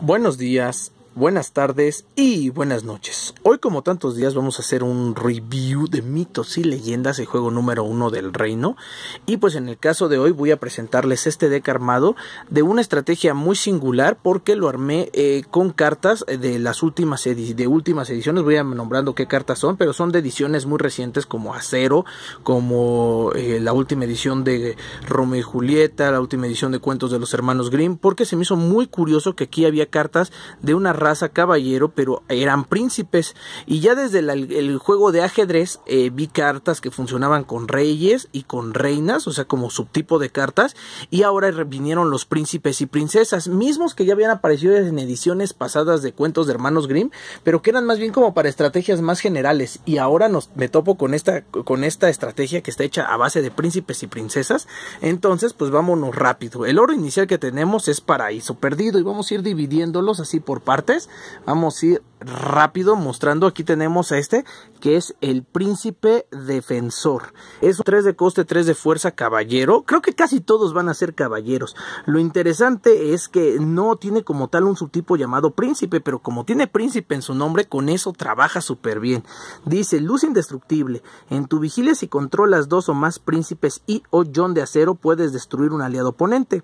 Buenos días, buenas tardes y buenas noches. Hoy como tantos días vamos a hacer un review de mitos y leyendas, el juego número uno del reino. Y pues en el caso de hoy voy a presentarles este deck armado de una estrategia muy singular porque lo armé eh, con cartas eh, de las últimas, ediciones. Voy a nombrando qué cartas son, pero son de ediciones muy recientes como Acero, como eh, la última edición de Romeo y Julieta, la última edición de Cuentos de los Hermanos Grimm, porque se me hizo muy curioso que aquí había cartas de una raza a caballero, pero eran príncipes. Y ya desde el juego de ajedrez eh, vi cartas que funcionaban con reyes y con reinas, o sea, como subtipo de cartas. Y ahora vinieron los príncipes y princesas, mismos que ya habían aparecido en ediciones pasadas de cuentos de hermanos Grimm, pero que eran más bien como para estrategias más generales. Y ahora nos, me topo con esta, con esta estrategia que está hecha a base de príncipes y princesas. Entonces, pues vámonos rápido. El oro inicial que tenemos es paraíso perdido y vamos a ir dividiéndolos así por partes Vamos a ir rápido mostrando aquí tenemos a este que es el príncipe defensor es un 3 de coste 3 de fuerza caballero creo que casi todos van a ser caballeros lo interesante es que no tiene como tal un subtipo llamado príncipe pero como tiene príncipe en su nombre con eso trabaja súper bien dice luz indestructible en tu vigilia si controlas dos o más príncipes y o de acero puedes destruir un aliado oponente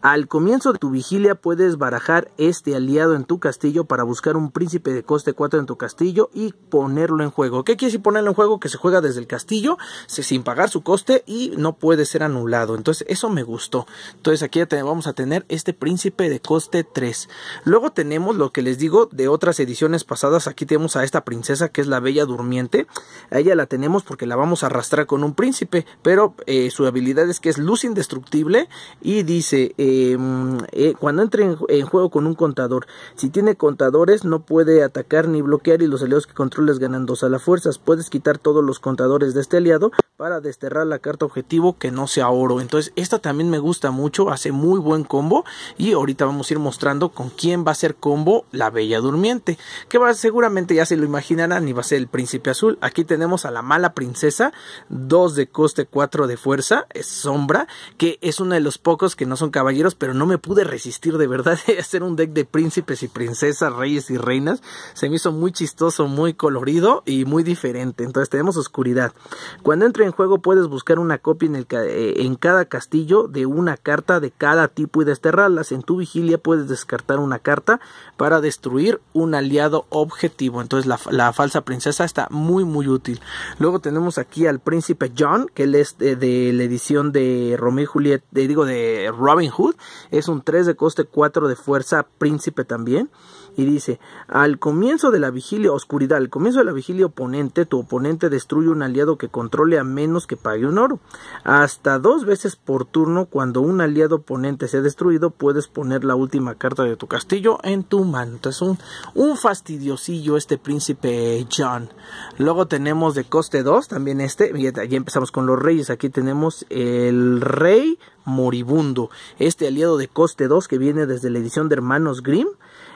al comienzo de tu vigilia puedes barajar este aliado en tu castillo para buscar un príncipe de eh, coste 4 en tu castillo y ponerlo en juego. ¿Qué quiere decir ponerlo en juego? Que se juega desde el castillo sin pagar su coste y no puede ser anulado. Entonces eso me gustó. Entonces aquí vamos a tener este príncipe de coste 3. Luego tenemos lo que les digo de otras ediciones pasadas. Aquí tenemos a esta princesa que es la bella durmiente. A ella la tenemos porque la vamos a arrastrar con un príncipe. Pero eh, su habilidad es que es luz indestructible y dice em, eh, cuando entre en juego con un contador. Si tiene contadores no puede atacar ni bloquear y los aliados que controles ganan 2 a la fuerzas. Puedes quitar todos los contadores de este aliado para desterrar la carta objetivo que no sea oro. Entonces esta también me gusta mucho, hace muy buen combo y ahorita vamos a ir mostrando con quién va a ser combo la Bella Durmiente, que va seguramente ya se lo imaginarán y va a ser el Príncipe Azul. Aquí tenemos a la mala princesa, 2 de coste, 4 de fuerza, es sombra, que es uno de los pocos que no son caballeros, pero no me pude resistir de verdad de hacer un deck de príncipes y princesas, reyes y reinas, se me hizo muy chistoso, muy colorido y muy diferente. Entonces tenemos oscuridad. Cuando entra en juego puedes buscar una copia eh, en, cada castillo de una carta de cada tipo y desterrarlas. En tu vigilia puedes descartar una carta para destruir un aliado objetivo. Entonces la, falsa princesa está muy muy útil. Luego tenemos aquí al príncipe John, que él es de, la edición de Romeo y Juliet, digo de Robin Hood. Es un 3 de coste 4 de fuerza príncipe también y dice, al comienzo de la vigilia, oscuridad, al comienzo de la vigilia oponente, tu oponente destruye un aliado que controle a menos que pague un oro. Hasta dos veces por turno, cuando un aliado oponente sea destruido, puedes poner la última carta de tu castillo en tu mano. Entonces, un, un fastidiosillo este príncipe John. Luego tenemos de coste 2, también este, y ya empezamos con los reyes, aquí tenemos el rey moribundo, este aliado de coste 2 que viene desde la edición de Hermanos Grimm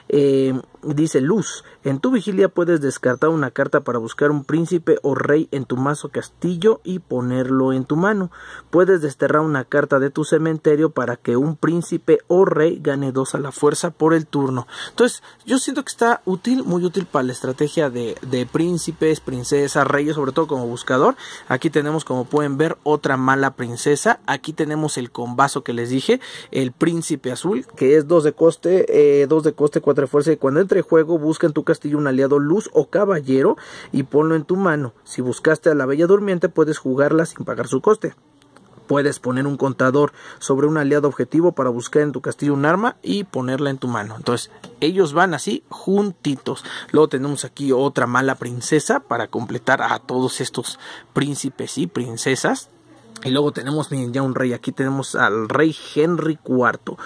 eh, dice Luz, en tu vigilia puedes descartar una carta para buscar un príncipe o rey en tu mazo castillo y ponerlo en tu mano. Puedes desterrar una carta de tu cementerio para que un príncipe o rey gane dos a la fuerza por el turno. Entonces, yo siento que está útil, muy útil para la estrategia de, príncipes, princesas, reyes, sobre todo como buscador. Aquí tenemos, como pueden ver, otra mala princesa. Aquí tenemos el combazo que les dije, el príncipe azul, que es dos de coste, eh, de coste, fuerza y cuando entre juego busca en tu castillo un aliado luz o caballero y ponlo en tu mano. Si buscaste a la bella durmiente puedes jugarla sin pagar su coste. Puedes poner un contador sobre un aliado objetivo para buscar en tu castillo un arma y ponerla en tu mano. Entonces, ellos van así juntitos. Luego tenemos aquí otra mala princesa para completar a todos estos príncipes y princesas y luego tenemos, ya un rey. Aquí tenemos al rey Henry IV.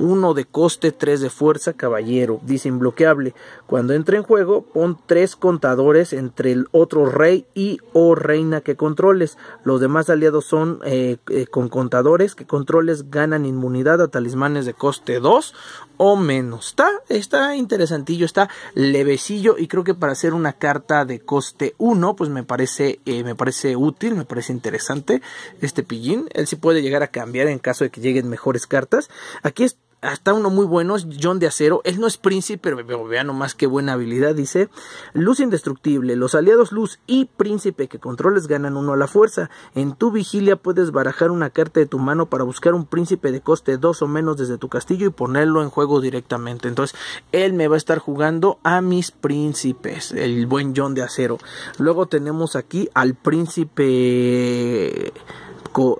Uno de coste, tres de fuerza, caballero. Dice imbloqueable. Cuando entre en juego, pon tres contadores entre el otro rey y o oh reina que controles. Los demás aliados son eh, eh, con contadores que controles ganan inmunidad a talismanes de coste 2 o menos. Está, está interesantillo, está levecillo y creo que para hacer una carta de coste 1, pues me parece, eh, me parece útil, me parece interesante este pillín. Él sí puede llegar a cambiar en caso de que lleguen mejores cartas. Aquí es hasta uno muy bueno, John de Acero. Él no es príncipe, pero vean más qué buena habilidad. Dice: Luz indestructible. Los aliados Luz y Príncipe que controles ganan uno a la fuerza. En tu vigilia puedes barajar una carta de tu mano para buscar un príncipe de coste dos o menos desde tu castillo y ponerlo en juego directamente. Entonces, él me va a estar jugando a mis príncipes. El buen John de Acero. Luego tenemos aquí al príncipe.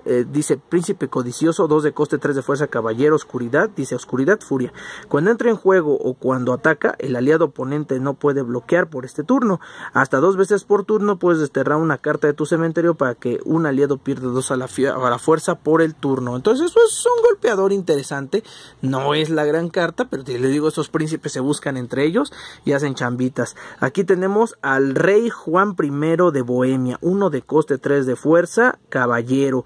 Eh, dice príncipe codicioso, dos de coste, tres de fuerza, caballero, oscuridad, dice oscuridad, furia. Cuando entra en juego o cuando ataca, el aliado oponente no puede bloquear por este turno. Hasta dos veces por turno puedes desterrar una carta de tu cementerio para que un aliado pierda dos a la, fuerza por el turno. Entonces eso es un golpeador interesante, no es la gran carta, pero te, le digo, estos príncipes se buscan entre ellos y hacen chambitas. Aquí tenemos al rey Juan I de Bohemia, uno de coste, tres de fuerza, caballero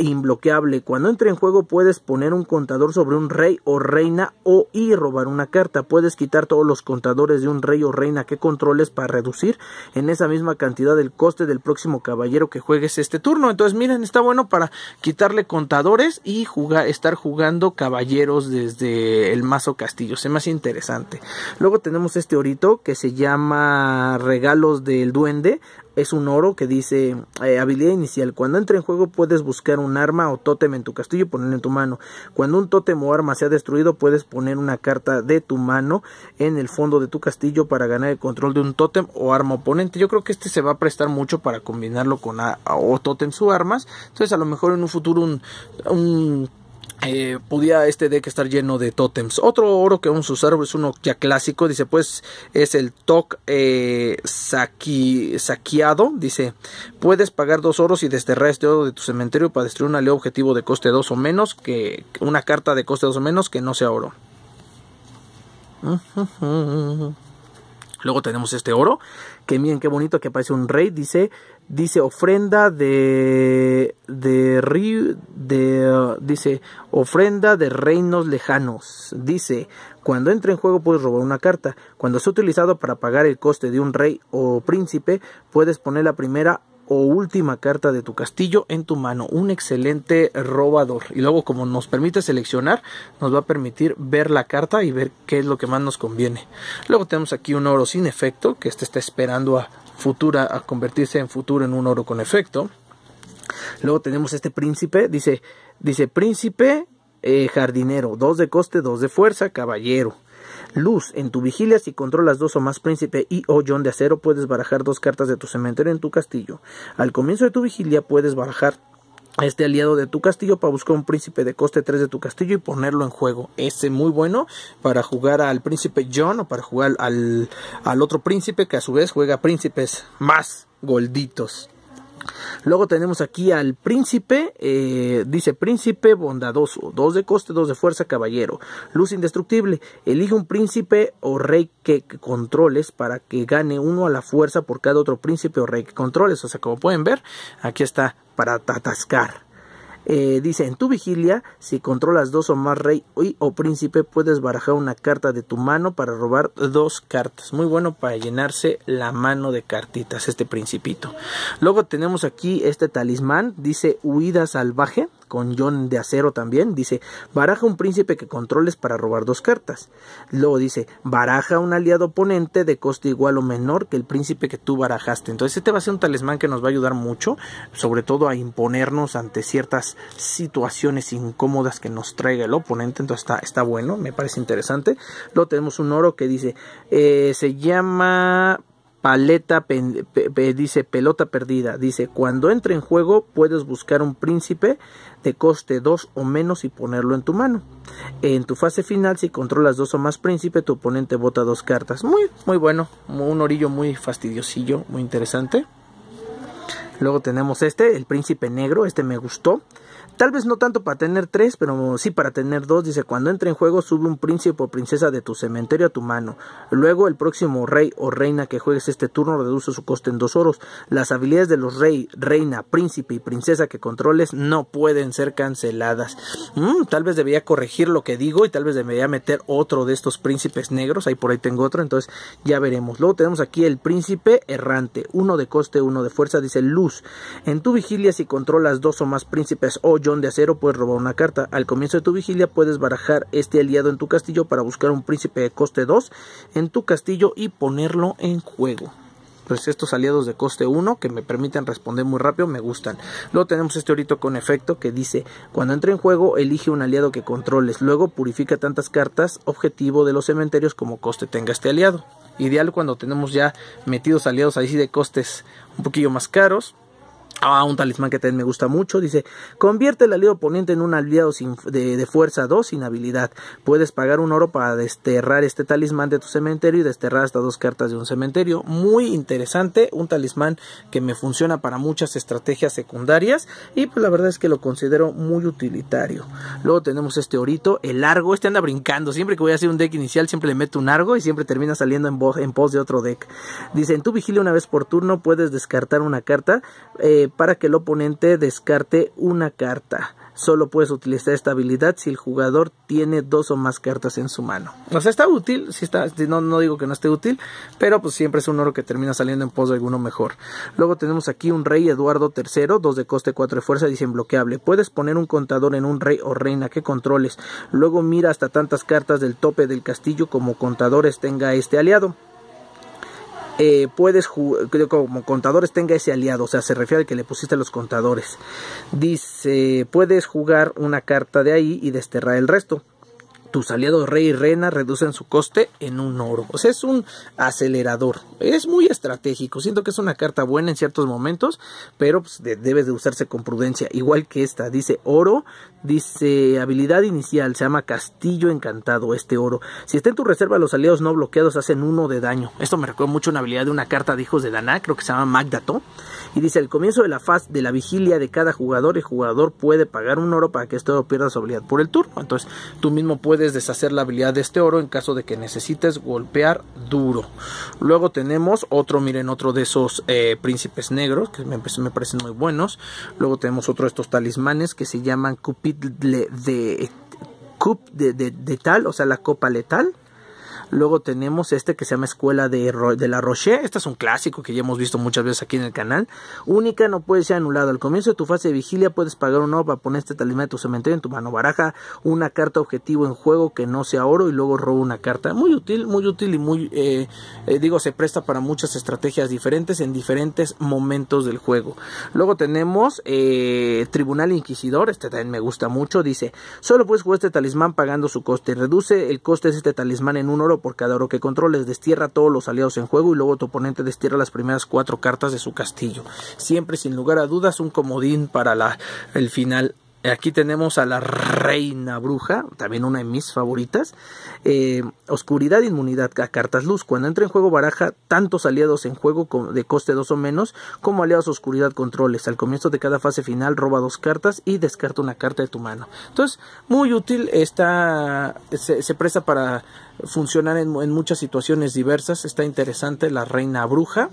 inbloqueable. Cuando entre en juego puedes poner un contador sobre un rey o reina o y robar una carta. Puedes quitar todos los contadores de un rey o reina que controles para reducir en esa misma cantidad el coste del próximo caballero que juegues este turno. Entonces miren, está bueno para quitarle contadores y jugar, estar jugando caballeros desde el mazo castillo. Se me hace interesante. Luego tenemos este orito que se llama Regalos del Duende es un oro que dice eh, habilidad inicial. Cuando entra en juego puedes buscar un arma o tótem en tu castillo y ponerlo en tu mano. Cuando un tótem o arma sea destruido puedes poner una carta de tu mano en el fondo de tu castillo para ganar el control de un tótem o arma oponente. Yo creo que este se va a prestar mucho para combinarlo con o tótems o armas. Entonces a lo mejor en un futuro un eh, podía este deck estar lleno de totems Otro oro que vamos a usar es uno ya clásico. Dice, pues es el Tok... eh, saqueado. Dice, puedes pagar dos oros y desterrar este oro de tu cementerio para destruir un ley objetivo de coste 2 o menos. que Una carta de coste 2 o menos que no sea oro. Luego tenemos este oro. Que miren qué bonito que aparece un rey. Dice, dice ofrenda de de dice ofrenda de reinos lejanos dice cuando entra en juego puedes robar una carta cuando es utilizado para pagar el coste de un rey o príncipe puedes poner la primera última carta de tu castillo en tu mano. Un excelente robador. Y luego como nos permite seleccionar, nos va a permitir ver la carta y ver qué es lo que más nos conviene. Luego tenemos aquí un oro sin efecto, que este está esperando a futura a convertirse en futuro en un oro con efecto. Luego tenemos este príncipe, dice, dice príncipe eh, jardinero, dos de coste, dos de fuerza, caballero. Luz, en tu vigilia si controlas dos o más príncipe y o John de acero puedes barajar dos cartas de tu cementerio en tu castillo. Al comienzo de tu vigilia puedes barajar este aliado de tu castillo para buscar un príncipe de coste 3 de tu castillo y ponerlo en juego. ese muy bueno para jugar al príncipe John o para jugar al, al otro príncipe que a su vez juega príncipes más golditos. Luego tenemos aquí al príncipe, eh, dice príncipe bondadoso, dos de coste, dos de fuerza, caballero, luz indestructible. Elige un príncipe o rey que, controles para que gane uno a la fuerza por cada otro príncipe o rey que controles. O sea, como pueden ver, aquí está para atascar. Eh, dice, en tu vigilia, si controlas dos o más rey o príncipe, puedes barajar una carta de tu mano para robar dos cartas. Muy bueno para llenarse la mano de cartitas, este principito. Luego tenemos aquí este talismán, dice huida salvaje con John de Acero también. Dice, baraja un príncipe que controles para robar dos cartas. Luego dice, baraja un aliado oponente de coste igual o menor que el príncipe que tú barajaste. Entonces este va a ser un talismán que nos va a ayudar mucho, sobre todo a imponernos ante ciertas situaciones incómodas que nos traiga el oponente. Entonces está, está bueno, me parece interesante. Luego tenemos un oro que dice, eh, se llama paleta, dice pelota perdida, dice cuando entre en juego puedes buscar un príncipe de coste 2 o menos y ponerlo en tu mano. En tu fase final, si controlas dos o más príncipe, tu oponente bota dos cartas. Muy, muy bueno, un orillo muy fastidiosillo, muy interesante. Luego tenemos este, el príncipe negro, este me gustó. Tal vez no tanto para tener tres, pero sí para tener dos. Dice, cuando entre en juego sube un príncipe o princesa de tu cementerio a tu mano. Luego el próximo rey o reina que juegues este turno reduce su coste en dos oros. Las habilidades de los rey, reina, príncipe y princesa que controles no pueden ser canceladas. Mm, tal vez debería corregir lo que digo y tal vez debería meter otro de estos príncipes negros. Ahí por ahí tengo otro, entonces ya veremos. Luego tenemos aquí el príncipe errante. Uno de coste, uno de fuerza. Dice, luz. En tu vigilia si controlas dos o más príncipes o yo de acero puedes robar una carta. Al comienzo de tu vigilia puedes barajar este aliado en tu castillo para buscar un príncipe de coste 2 en tu castillo y ponerlo en juego. Pues estos aliados de coste 1 que me permiten responder muy rápido me gustan. Luego tenemos este orito con efecto que dice, cuando entre en juego elige un aliado que controles, luego purifica tantas cartas objetivo de los cementerios como coste tenga este aliado. Ideal cuando tenemos ya metidos aliados ahí de costes un poquillo más caros. Ah, un talismán que también me gusta mucho. Dice, convierte el aliado oponente en un aliado sin, de, fuerza 2 sin habilidad. Puedes pagar un oro para desterrar este talismán de tu cementerio y desterrar hasta dos cartas de un cementerio. Muy interesante, un talismán que me funciona para muchas estrategias secundarias y pues la verdad es que lo considero muy utilitario. Luego tenemos este orito, el largo. Este anda brincando. Siempre que voy a hacer un deck inicial siempre le meto un largo y siempre termina saliendo en, pos de otro deck. Dice, en tu vigilia una vez por turno puedes descartar una carta. Eh, para que el oponente descarte una carta. Solo puedes utilizar esta habilidad si el jugador tiene dos o más cartas en su mano. O sea, está útil, no, digo que no esté útil, pero pues siempre es un oro que termina saliendo en pos de alguno mejor. Luego tenemos aquí un rey Eduardo III, Dos de coste cuatro de fuerza, dice bloqueable. Puedes poner un contador en un rey o reina que controles. Luego mira hasta tantas cartas del tope del castillo como contadores tenga este aliado eh, puedes como contadores tenga ese aliado, o sea, se refiere al que le pusiste a los contadores. Dice, puedes jugar una carta de ahí y desterrar el resto tus aliados rey y reina reducen su coste en un oro. O sea, es un acelerador. Es muy estratégico. Siento que es una carta buena en ciertos momentos, pero pues, debe de usarse con prudencia. Igual que esta, dice oro, dice habilidad inicial, se llama castillo encantado este oro. Si está en tu reserva, los aliados no bloqueados hacen uno de daño. Esto me recuerda mucho una habilidad de una carta de hijos de Daná, creo que se llama Magdato. Y dice, al comienzo de la faz de la vigilia de cada jugador, el jugador puede pagar un oro para que este pierda su habilidad por el turno. Entonces, tú mismo puedes deshacer la habilidad de este oro en caso de que necesites golpear duro. Luego tenemos otro, miren, otro de esos eh, príncipes negros que me, parecen muy buenos. Luego tenemos otro de estos talismanes que se llaman Cupid de, de tal, o sea, la copa letal. Luego tenemos este que se llama Escuela de, de la Roche. Este es un clásico que ya hemos visto muchas veces aquí en el canal. Única, no puede ser anulado. Al comienzo de tu fase de vigilia puedes pagar un oro para poner este talismán de tu cementerio en tu mano. Baraja una carta objetivo en juego que no sea oro y luego roba una carta. Muy útil, muy útil y muy, eh, eh, digo, se presta para muchas estrategias diferentes en diferentes momentos del juego. Luego tenemos eh, Tribunal Inquisidor. Este también me gusta mucho. Dice, solo puedes jugar este talismán pagando su coste. Reduce el coste de este talismán en un oro por cada oro que controles. Destierra todos los aliados en juego y luego tu oponente destierra las primeras cuatro cartas de su castillo. Siempre, sin lugar a dudas, un comodín para el final Aquí tenemos a la Reina Bruja, también una de mis favoritas. Eh, oscuridad, inmunidad a cartas luz. Cuando entra en juego baraja tantos aliados en juego de coste 2 o menos como aliados oscuridad controles. Al comienzo de cada fase final roba dos cartas y descarta una carta de tu mano. Entonces, muy útil, se, presta para funcionar en muchas situaciones diversas. Está interesante la Reina Bruja.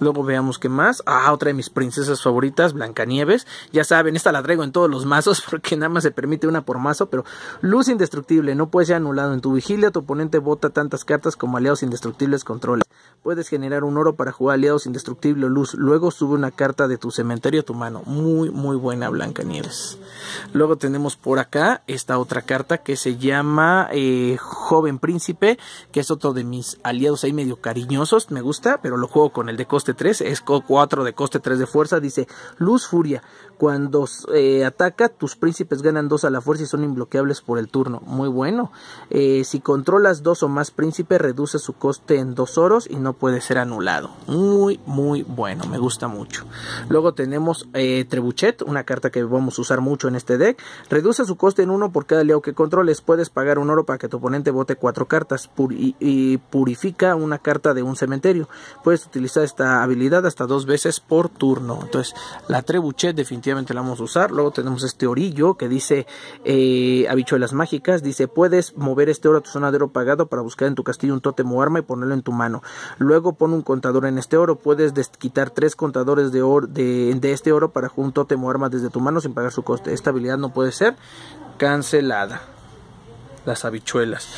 Luego veamos qué más. Ah, otra de mis princesas favoritas, Blancanieves. Ya saben, esta la traigo en todos los mazos porque nada más se permite una por mazo, pero luz indestructible, no puede ser anulado. En tu vigilia tu oponente bota tantas cartas como aliados indestructibles controles. Puedes generar un oro para jugar aliados indestructible luz. Luego sube una carta de tu cementerio a tu mano. Muy, muy buena Blancanieves. Luego tenemos por acá esta otra carta que se llama eh, Joven Príncipe, que es otro de mis aliados ahí medio cariñosos. Me gusta, pero lo juego con el de coste 3, es 4 de coste 3 de fuerza, dice Luz Furia. Cuando eh, ataca, tus príncipes ganan 2 a la fuerza y son imbloqueables por el turno. Muy bueno. Eh, si controlas 2 o más príncipes, reduce su coste en 2 oros y no puede ser anulado. Muy, muy bueno, me gusta mucho. Luego tenemos eh, Trebuchet, una carta que vamos a usar mucho en este deck. Reduce su coste en 1 por cada aliado que controles. Puedes pagar un oro para que tu oponente vote 4 cartas y purifica una carta de un cementerio. Puedes utilizar esta habilidad hasta dos veces por turno. Entonces, la trebuchet definitivamente la vamos a usar. Luego tenemos este orillo que dice eh, habichuelas mágicas. Dice, puedes mover este oro a tu zona pagado para buscar en tu castillo un tótem o arma y ponerlo en tu mano. Luego pon un contador en este oro. Puedes quitar tres contadores de, oro, de, este oro para un tótem o arma desde tu mano sin pagar su coste. Esta habilidad no puede ser cancelada las habichuelas.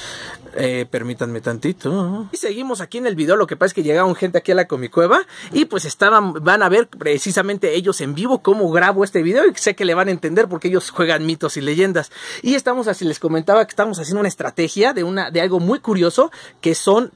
Eh, permítanme tantito. Y seguimos aquí en el video. Lo que pasa es que llegaron gente aquí a la comicueva. Y pues estaban, van a ver precisamente ellos en vivo cómo grabo este video. Y sé que le van a entender porque ellos juegan mitos y leyendas. Y estamos así, les comentaba que estamos haciendo una estrategia de una, de algo muy curioso que son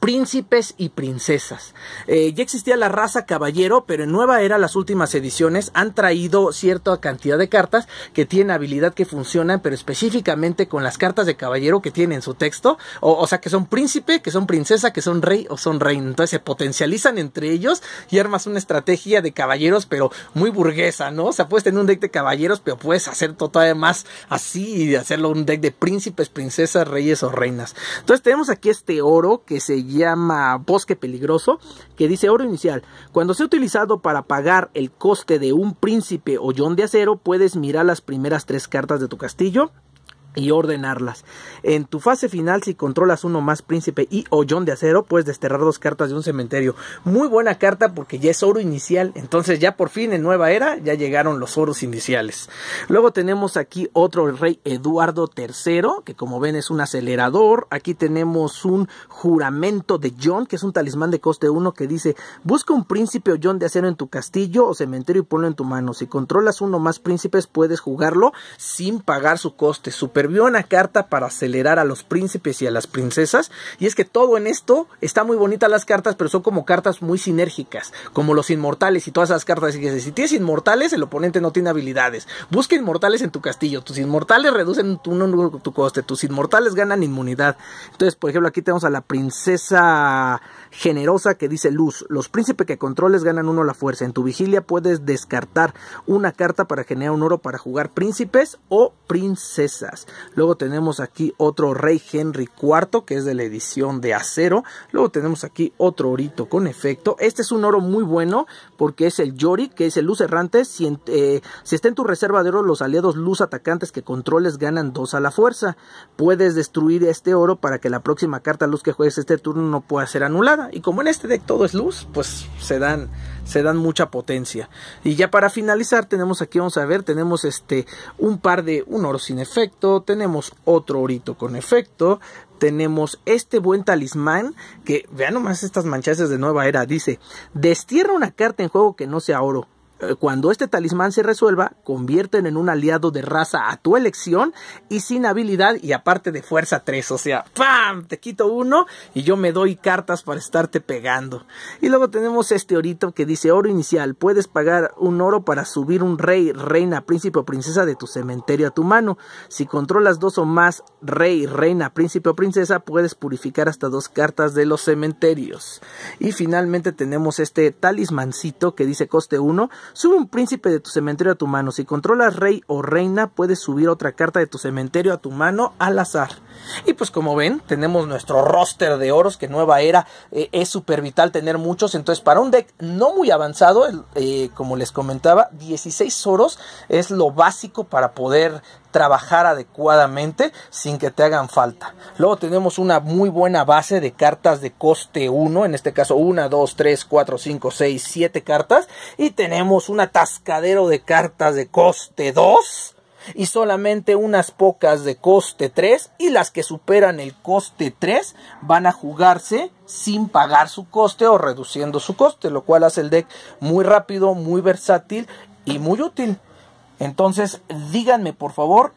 príncipes y princesas. Eh, ya existía la raza caballero, pero en Nueva Era las últimas ediciones han traído cierta cantidad de cartas que tienen habilidad que funcionan, pero específicamente con las cartas de caballero que tienen su texto, o, sea que son príncipe, que son princesa, que son rey o son reina. Entonces se potencializan entre ellos y armas una estrategia de caballeros, pero muy burguesa, ¿no? O sea, puedes tener un deck de caballeros, pero puedes hacer todavía más así y hacerlo un deck de príncipes, princesas, reyes o reinas. Entonces tenemos aquí este oro que se llama Bosque Peligroso, que dice oro inicial, cuando sea utilizado para pagar el coste de un príncipe o de acero, puedes mirar las primeras tres cartas de tu castillo y ordenarlas. En tu fase final, si controlas uno más príncipe y hoyón de acero, puedes desterrar dos cartas de un cementerio. Muy buena carta porque ya es oro inicial. Entonces ya por fin en nueva era ya llegaron los oros iniciales. Luego tenemos aquí otro rey Eduardo III, que como ven es un acelerador. Aquí tenemos un juramento de John, que es un talismán de coste 1 que dice, busca un príncipe ollón de acero en tu castillo o cementerio y ponlo en tu mano. Si controlas uno más príncipes, puedes jugarlo sin pagar su coste. Super supervió una carta para acelerar a los príncipes y a las princesas. Y es que todo en esto está muy bonita las cartas, pero son como cartas muy sinérgicas, como los inmortales y todas esas cartas. si tienes inmortales, el oponente no tiene habilidades. Busca inmortales en tu castillo. Tus inmortales reducen tu coste. Tus inmortales ganan inmunidad. Entonces, por ejemplo, aquí tenemos a la princesa generosa que dice luz. Los príncipes que controles ganan uno la fuerza. En tu vigilia puedes descartar una carta para generar un oro para jugar príncipes o princesas. Luego tenemos aquí otro rey Henry IV que es de la edición de acero. Luego tenemos aquí otro orito con efecto. Este es un oro muy bueno porque es el Yori que es el luz errante. Eh, si, está en tu reserva de oro los aliados luz atacantes que controles ganan dos a la fuerza. Puedes destruir este oro para que la próxima carta luz que juegues este turno no pueda ser anulada. Y como en este deck todo es luz, pues se dan, se dan mucha potencia. Y ya para finalizar, tenemos aquí, vamos a ver, tenemos este, un par de, un oro sin efecto, tenemos otro orito con efecto, tenemos este buen talismán que vean nomás estas manchas de nueva era dice destierra una carta en juego que no sea oro eh, cuando este talismán se resuelva, convierten en un aliado de raza a tu elección y sin habilidad y aparte de fuerza 3. O sea, ¡pam! Te quito uno y yo me doy cartas para estarte pegando. Y luego tenemos este orito que dice oro inicial. Puedes pagar un oro para subir un rey, reina, príncipe o princesa de tu cementerio a tu mano. Si controlas dos o más rey, reina, príncipe o princesa, puedes purificar hasta dos cartas de los cementerios. Y finalmente tenemos este talismancito que dice coste 1. Sube un príncipe de tu cementerio a tu mano. Si controlas rey o reina, puedes subir otra carta de tu cementerio a tu mano al azar. Y pues como ven, tenemos nuestro roster de oros que nueva era eh, es súper vital tener muchos. Entonces para un deck no muy avanzado, eh, como les comentaba, 16 oros es lo básico para poder trabajar adecuadamente sin que te hagan falta. Luego tenemos una muy buena base de cartas de coste 1, en este caso 1, 2, 3, 4, 5, 6, 7 cartas. Y tenemos un atascadero de cartas de coste 2 y solamente unas pocas de coste 3 y las que superan el coste 3 van a jugarse sin pagar su coste o reduciendo su coste, lo cual hace el deck muy rápido, muy versátil y muy útil. Entonces, díganme por favor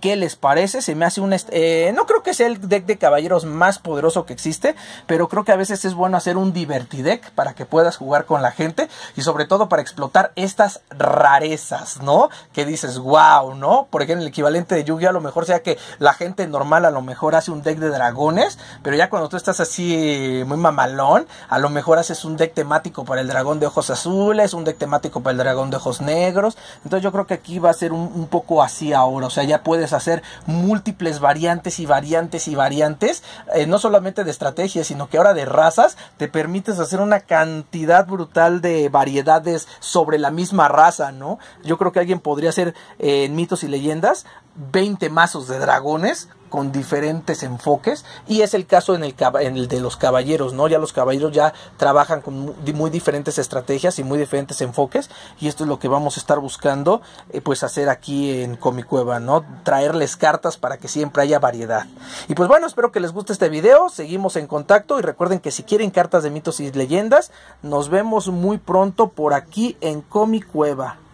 ¿Qué les parece? Se me hace un... Eh, no creo que sea el deck de caballeros más poderoso que existe, pero creo que a veces es bueno hacer un divertideck para que puedas jugar con la gente y sobre todo para explotar estas rarezas, ¿no? Que dices, wow, ¿no? Por ejemplo, el equivalente de yu a lo mejor sea que la gente normal a lo mejor hace un deck de dragones, pero ya cuando tú estás así muy mamalón, a lo mejor haces un deck temático para el dragón de ojos azules, un deck temático para el dragón de ojos negros. Entonces yo creo que aquí va a ser un, un poco así ahora, o sea, ya puedes hacer múltiples variantes y variantes y variantes, eh, no solamente de estrategias, sino que ahora de razas, te permites hacer una cantidad brutal de variedades sobre la misma raza, ¿no? Yo creo que alguien podría hacer eh, en mitos y leyendas 20 mazos de dragones con diferentes enfoques y es el caso en el, de los caballeros, ¿no? Ya los caballeros ya trabajan con muy diferentes estrategias y muy diferentes enfoques y esto es lo que vamos a estar buscando eh, pues hacer aquí en Comicueva, ¿no? Traerles cartas para que siempre haya variedad. Y pues bueno, espero que les guste este video, seguimos en contacto y recuerden que si quieren cartas de mitos y leyendas, nos vemos muy pronto por aquí en Comicueva.